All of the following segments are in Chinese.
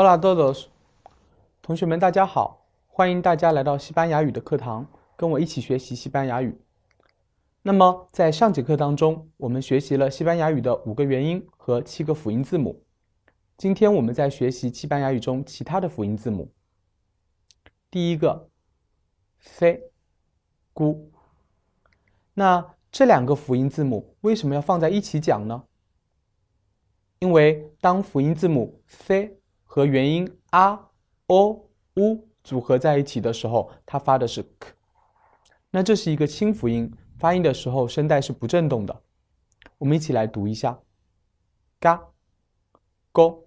Hola，豆豆，同学们，大家好，欢迎大家来到西班牙语的课堂，跟我一起学习西班牙语。那么，在上节课当中，我们学习了西班牙语的五个元音和七个辅音字母。今天，我们在学习西班牙语中其他的辅音字母。第一个，c，gu。那这两个辅音字母为什么要放在一起讲呢？因为当辅音字母 c 和元音 a、o、u 组合在一起的时候，它发的是 k，那这是一个清辅音，发音的时候声带是不振动的。我们一起来读一下：ga、go、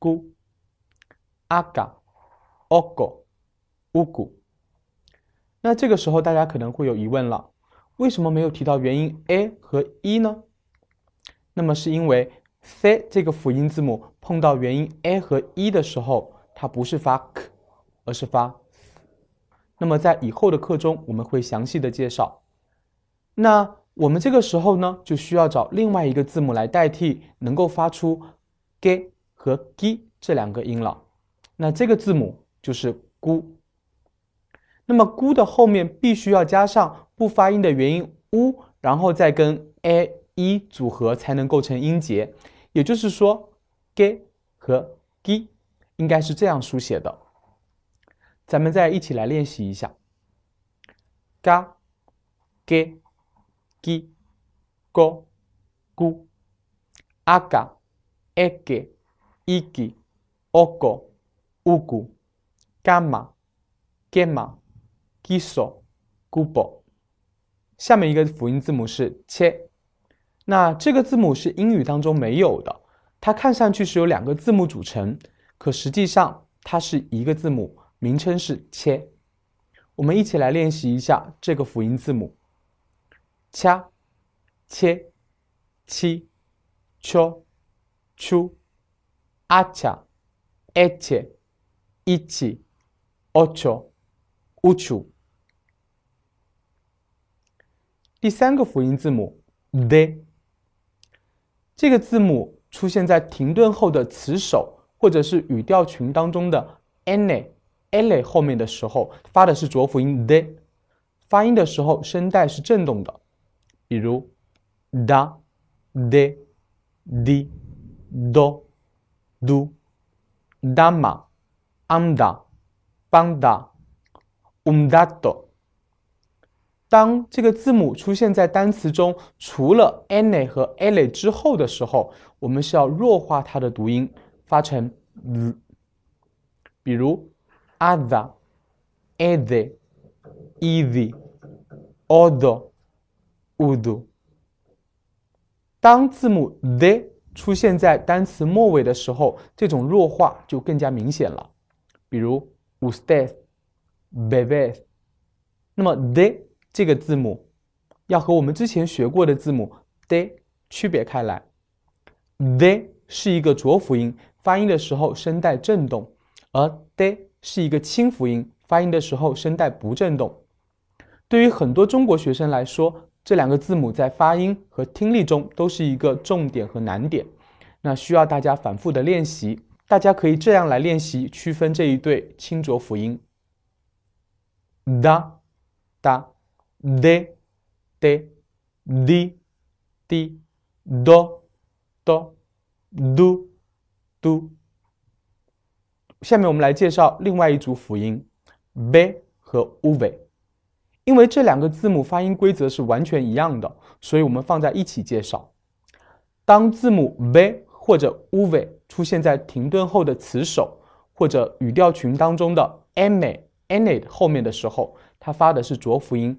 gu、aga、ogo、ugu。那这个时候大家可能会有疑问了，为什么没有提到元音 a 和 e 呢？那么是因为。c 这个辅音字母碰到元音 a 和 e 的时候，它不是发 k，而是发那么在以后的课中，我们会详细的介绍。那我们这个时候呢，就需要找另外一个字母来代替，能够发出 g 和 g 这两个音了。那这个字母就是 gu。那么 gu 的后面必须要加上不发音的元音 u，然后再跟 a、e 组合才能构成音节。也就是说 g e 和 ki 应该是这样书写的。咱们再一起来练习一下 g a g e ki、g o g u ha、he、hi、g o hu、g a ma、g a ma、g i so、ku、po。下面一个辅音字母是切。那这个字母是英语当中没有的，它看上去是由两个字母组成，可实际上它是一个字母，名称是切。我们一起来练习一下这个辅音字母，恰，切，七 c h o c h u a c h a a c i o c h o u c h u 第三个辅音字母 d。这个字母出现在停顿后的词首或者是语调群当中的，ny a、a n y 后面的时候，发的是浊辅音 d，发音的时候声带是震动的，比如，da、de、di、do、du、dama、anda、D a n d a umdato。当这个字母出现在单词中，除了 a n y 和 ale 之后的时候，我们是要弱化它的读音，发成，比如 a t a e r e i t h o d o u d o 当字母 d 出现在单词末尾的时候，这种弱化就更加明显了，比如 u s t e d b e b e h 那么 d。这个字母要和我们之前学过的字母 d 区别开来。d 是一个浊辅音，发音的时候声带震动；而 d 是一个清辅音，发音的时候声带不震动。对于很多中国学生来说，这两个字母在发音和听力中都是一个重点和难点，那需要大家反复的练习。大家可以这样来练习区分这一对清浊辅音：哒，哒。d t d t d o t o d o do 下面我们来介绍另外一组辅音 b 和 u v，因为这两个字母发音规则是完全一样的，所以我们放在一起介绍。当字母 b 或者 u v 出现在停顿后的词首或者语调群当中的 en、e n i 后面的时候，它发的是浊辅音。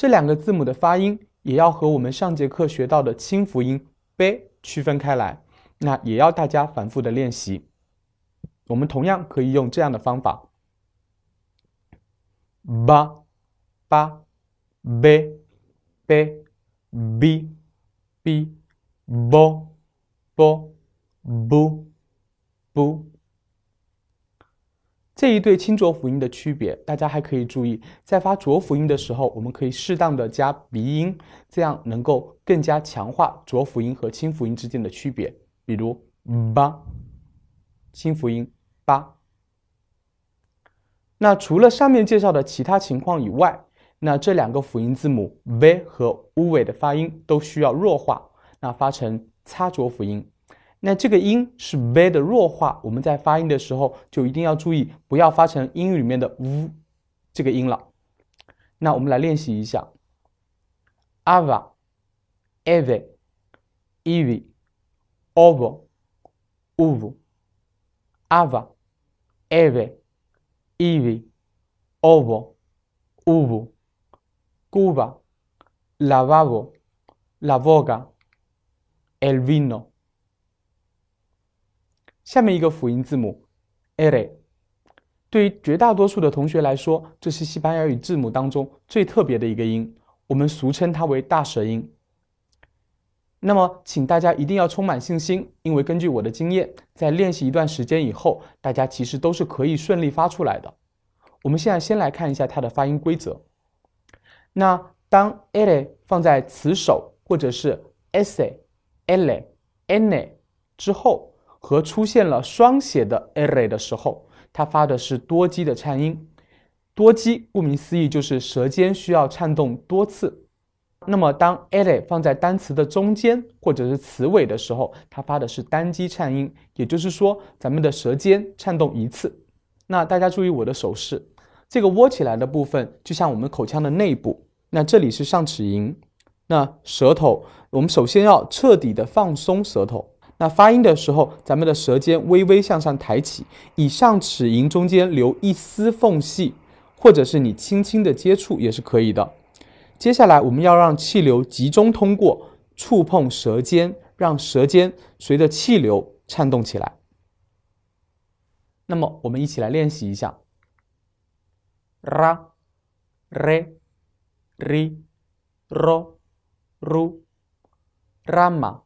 这两个字母的发音也要和我们上节课学到的清辅音 “b” 区分开来，那也要大家反复的练习。我们同样可以用这样的方法：b b b b b b b b b。这一对清浊辅音的区别，大家还可以注意，在发浊辅音的时候，我们可以适当的加鼻音，这样能够更加强化浊辅音和清辅音之间的区别。比如八，清辅音八。那除了上面介绍的其他情况以外，那这两个辅音字母 v 和 u 尾的发音都需要弱化，那发成擦浊辅音。那这个音是 “v” 的弱化，我们在发音的时候就一定要注意，不要发成英语里面的 v 这个音了。那我们来练习一下：ava、eve、evi、ovo、uvo、ava、eve、evi、ovo、uvo、cuba、lavabo、lavoga、el vino。下面一个辅音字母 l 对于绝大多数的同学来说，这是西班牙语字母当中最特别的一个音，我们俗称它为大舌音。那么，请大家一定要充满信心，因为根据我的经验，在练习一段时间以后，大家其实都是可以顺利发出来的。我们现在先来看一下它的发音规则。那当 l 放在词首或者是 ss、ll、nn 之后。和出现了双写的 er 的时候，它发的是多击的颤音。多击顾名思义就是舌尖需要颤动多次。那么当 er 放在单词的中间或者是词尾的时候，它发的是单击颤音。也就是说，咱们的舌尖颤动一次。那大家注意我的手势，这个窝起来的部分就像我们口腔的内部。那这里是上齿龈，那舌头，我们首先要彻底的放松舌头。那发音的时候，咱们的舌尖微微向上抬起，以上齿龈中间留一丝缝隙，或者是你轻轻的接触也是可以的。接下来我们要让气流集中通过，触碰舌尖，让舌尖随着气流颤动起来。那么我们一起来练习一下：r re ri ro ru a、rama、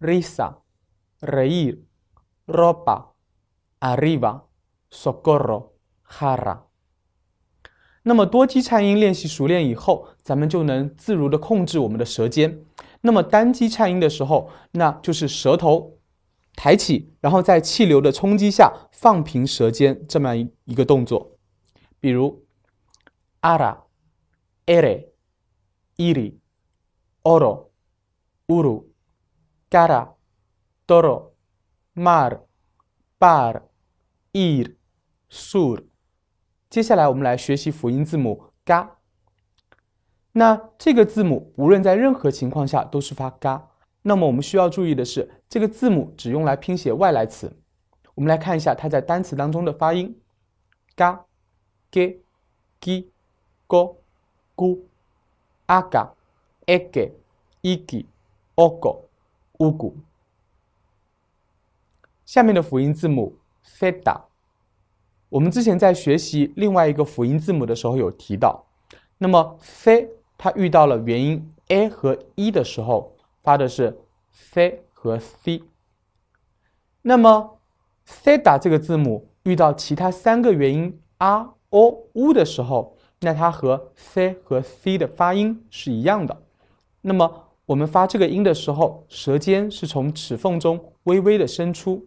risa。reir, ropa, arriba, socorro, hara。那么多击颤音练习熟练以后，咱们就能自如的控制我们的舌尖。那么单击颤音的时候，那就是舌头抬起，然后在气流的冲击下放平舌尖，这么一一个动作。比如 ara, ere, iri, oro, uru, g a r a dor, o mar, bar, ir, sur。接下来我们来学习辅音字母 g。那这个字母无论在任何情况下都是发 g。那么我们需要注意的是，这个字母只用来拼写外来词。我们来看一下它在单词当中的发音：g, ge, gi, go, gu, aga, ege, i g i ogo, ugu。下面的辅音字母 e d a 我们之前在学习另外一个辅音字母的时候有提到，那么 c 它遇到了元音 a 和 e 的时候发的是 c 和 c。那么 cda 这个字母遇到其他三个元音 a、o、u 的时候，那它和 c 和 c 的发音是一样的。那么我们发这个音的时候，舌尖是从齿缝中微微的伸出。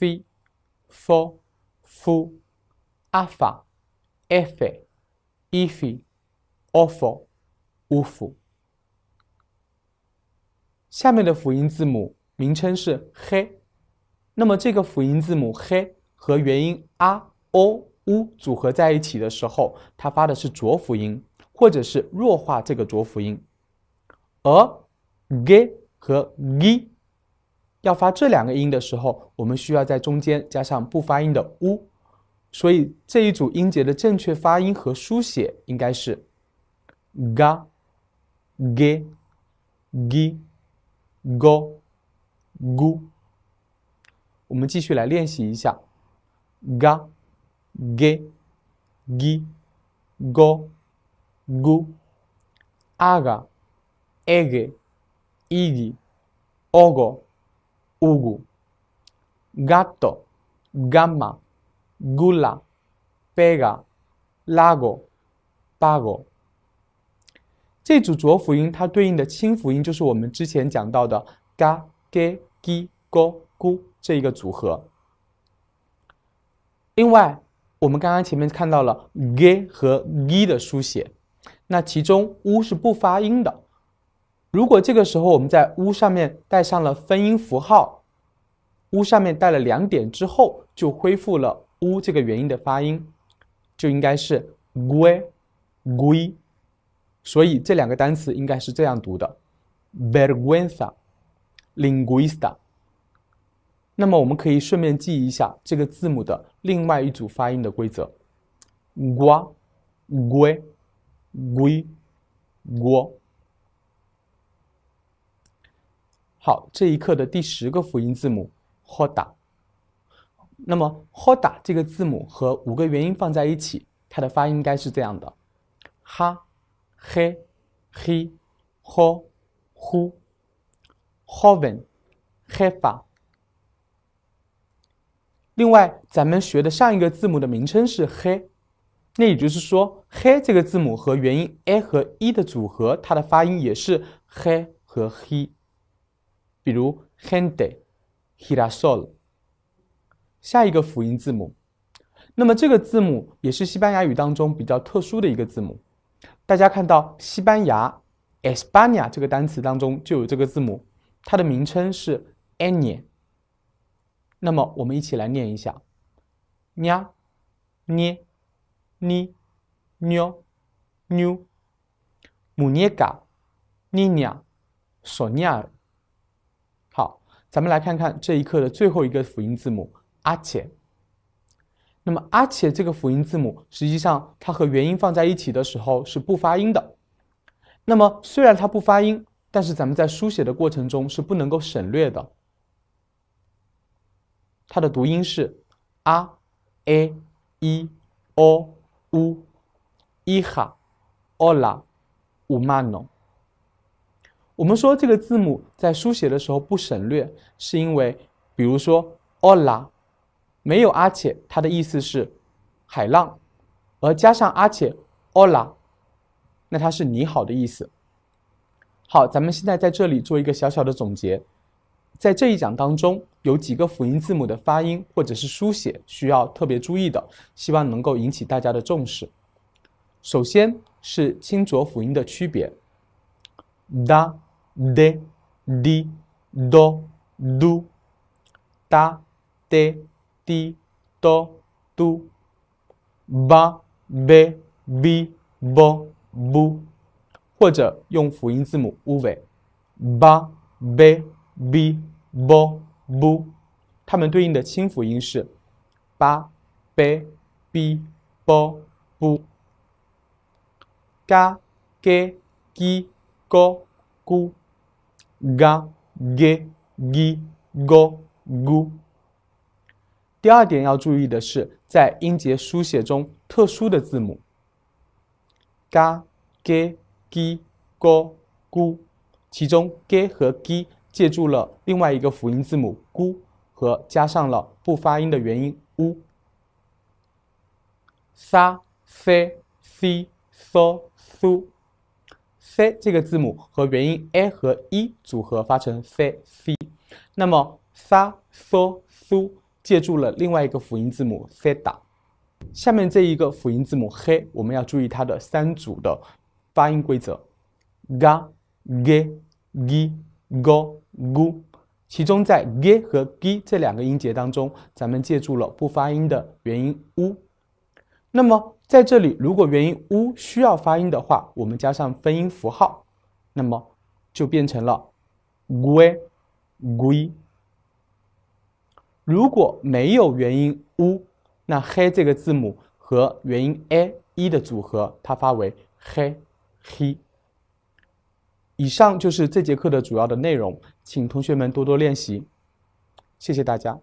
f, fo, fu, af, fe, if, of, uf。下面的辅音字母名称是 h。那么这个辅音字母 h 和元音 a, o, u 组合在一起的时候，它发的是浊辅音，或者是弱化这个浊辅音。而 g 和 g。要发这两个音的时候，我们需要在中间加上不发音的 “u”，所以这一组音节的正确发音和书写应该是 “ga ge gi go gu”。我们继续来练习一下：ga ge gi go gu。aga e g e igi o g o ugu, gato, gamma, gula, pega, lago, pago。这组浊辅音它对应的清辅音就是我们之前讲到的 ga, ge, gi, go, gu 这一个组合。另外，我们刚刚前面看到了 ge 和 gi 的书写，那其中 u 是不发音的。如果这个时候我们在乌上面带上了分音符号，乌上面带了两点之后，就恢复了乌这个元音的发音，就应该是 g u a g u i 所以这两个单词应该是这样读的 b e r g ü e n z a l i n g u i s t a 那么我们可以顺便记一下这个字母的另外一组发音的规则 g u a g u a g u i g u ó 好，这一课的第十个辅音字母 “hoda”。那么 “hoda” 这个字母和五个元音放在一起，它的发音应该是这样的：哈、he、he、hoven hu h o、hefa。另外，咱们学的上一个字母的名称是 “he”，那也就是说，“he” 这个字母和元音 a 和 “e” 的组合，它的发音也是 “he” 和 “he”。比如 h e n d hear sol 下一个辅音字母那么这个字母也是西班牙语当中比较特殊的一个字母大家看到西班牙 a s p a n a 这个单词当中就有这个字母它的名称是 any 那么我们一起来念一下 nia nia ni ni mu niga ninia 索尼亚咱们来看看这一课的最后一个辅音字母“阿且”。那么“阿且”这个辅音字母，实际上它和元音放在一起的时候是不发音的。那么虽然它不发音，但是咱们在书写的过程中是不能够省略的。它的读音是啊，诶，e、哦，u、一哈，哦啦，五满侬。我们说这个字母在书写的时候不省略，是因为，比如说 ola 没有阿且，它的意思是海浪，而加上阿且 ola，那它是你好的意思。好，咱们现在在这里做一个小小的总结，在这一讲当中，有几个辅音字母的发音或者是书写需要特别注意的，希望能够引起大家的重视。首先是清浊辅音的区别，da。d d d d d t t t t t b b b b b 或者用辅音字母 u 尾 b b b b b 它们对应的清辅音是 b b b b b g g g g g ga ge gi go gu，第二点要注意的是，在音节书写中特殊的字母 ga ge gi go gu，其中 ge 和 gi 借助了另外一个辅音字母 gu 和加上了不发音的元音 u。sa se si so su。c 这个字母和元音 a 和 e 组合发成 cc，那么发 a so su 借助了另外一个辅音字母 d a 下面这一个辅音字母 h 我们要注意它的三组的发音规则 ga ge gi go gu，其中在 g 和 g 这两个音节当中，咱们借助了不发音的元音 u。那么，在这里，如果元音乌需要发音的话，我们加上分音符号，那么就变成了 gui gui。如果没有元音乌，那 he 这个字母和元音 a 一的组合，它发为 he he。以上就是这节课的主要的内容，请同学们多多练习，谢谢大家。